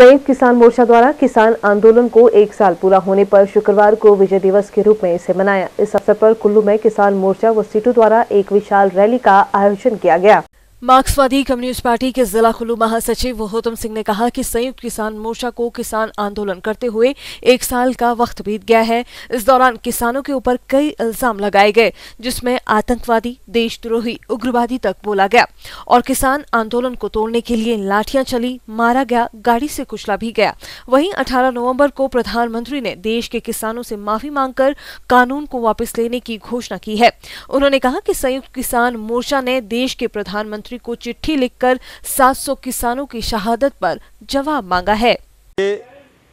संयुक्त किसान मोर्चा द्वारा किसान आंदोलन को एक साल पूरा होने पर शुक्रवार को विजय दिवस के रूप में इसे मनाया इस अवसर पर कुल्लू में किसान मोर्चा व सीटू द्वारा एक विशाल रैली का आयोजन किया गया मार्क्सवादी कम्युनिस्ट पार्टी के जिला कुल्लू महासचिव गौतम सिंह ने कहा कि संयुक्त किसान मोर्चा को किसान आंदोलन करते हुए एक साल का वक्त बीत गया है इस दौरान किसानों के ऊपर कई इल्जाम लगाए गए जिसमें आतंकवादी देशद्रोही उग्रवादी तक बोला गया और किसान आंदोलन को तोड़ने के लिए लाठियां चली मारा गया गाड़ी से कुचला भी गया वहीं अठारह नवम्बर को प्रधानमंत्री ने देश के किसानों से माफी मांगकर कानून को वापस लेने की घोषणा की है उन्होंने कहा कि संयुक्त किसान मोर्चा ने देश के प्रधानमंत्री प्रधानमंत्री को चिट्ठी लिखकर 700 किसानों की शहादत पर जवाब मांगा है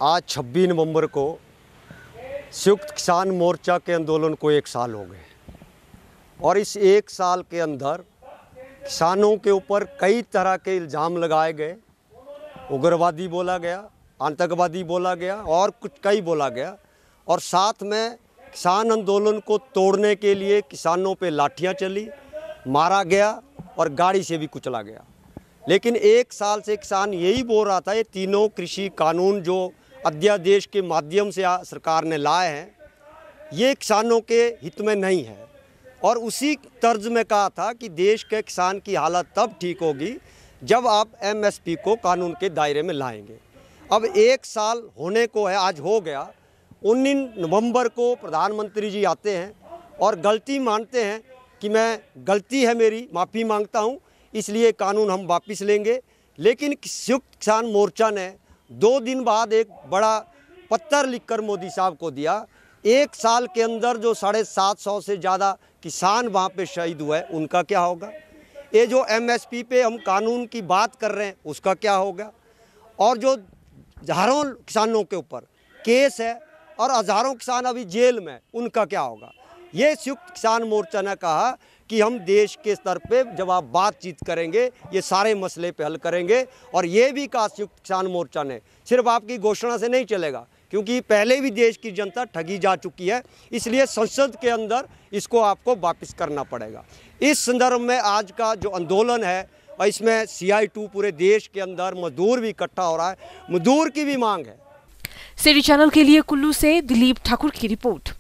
आज 26 नवंबर को संयुक्त किसान मोर्चा के आंदोलन को एक साल हो गए और इस एक साल के अंदर किसानों के ऊपर कई तरह के इल्ज़ाम लगाए गए उग्रवादी बोला गया आतंकवादी बोला गया और कुछ कई बोला गया और साथ में किसान आंदोलन को तोड़ने के लिए किसानों पे लाठियां चली मारा गया और गाड़ी से भी कुचला गया लेकिन एक साल से किसान यही बोल रहा था ये तीनों कृषि कानून जो अध्यादेश के माध्यम से सरकार ने लाए हैं ये किसानों के हित में नहीं है और उसी तर्ज में कहा था कि देश के किसान की हालत तब ठीक होगी जब आप एमएसपी को कानून के दायरे में लाएंगे अब एक साल होने को है आज हो गया उन्नीस नवंबर को प्रधानमंत्री जी आते हैं और गलती मानते हैं कि मैं गलती है मेरी माफ़ी मांगता हूँ इसलिए कानून हम वापस लेंगे लेकिन संयुक्त किसान मोर्चा ने दो दिन बाद एक बड़ा पत्थर लिखकर मोदी साहब को दिया एक साल के अंदर जो साढ़े सात सौ से ज़्यादा किसान वहाँ पे शहीद हुए उनका क्या होगा ये जो एमएसपी पे हम कानून की बात कर रहे हैं उसका क्या होगा और जो हज़ारों किसानों के ऊपर केस है और हज़ारों किसान अभी जेल में उनका क्या होगा ये संयुक्त किसान मोर्चा ने कहा कि हम देश के स्तर पे जब आप बातचीत करेंगे ये सारे मसले पे हल करेंगे और ये भी कहा संयुक्त किसान मोर्चा ने सिर्फ आपकी घोषणा से नहीं चलेगा क्योंकि पहले भी देश की जनता ठगी जा चुकी है इसलिए संसद के अंदर इसको आपको वापस करना पड़ेगा इस संदर्भ में आज का जो आंदोलन है और इसमें सी आई टू पूरे देश के अंदर मजदूर भी इकट्ठा हो रहा है मजदूर की भी मांग है सिटी चैनल के लिए कुल्लू से दिलीप ठाकुर की रिपोर्ट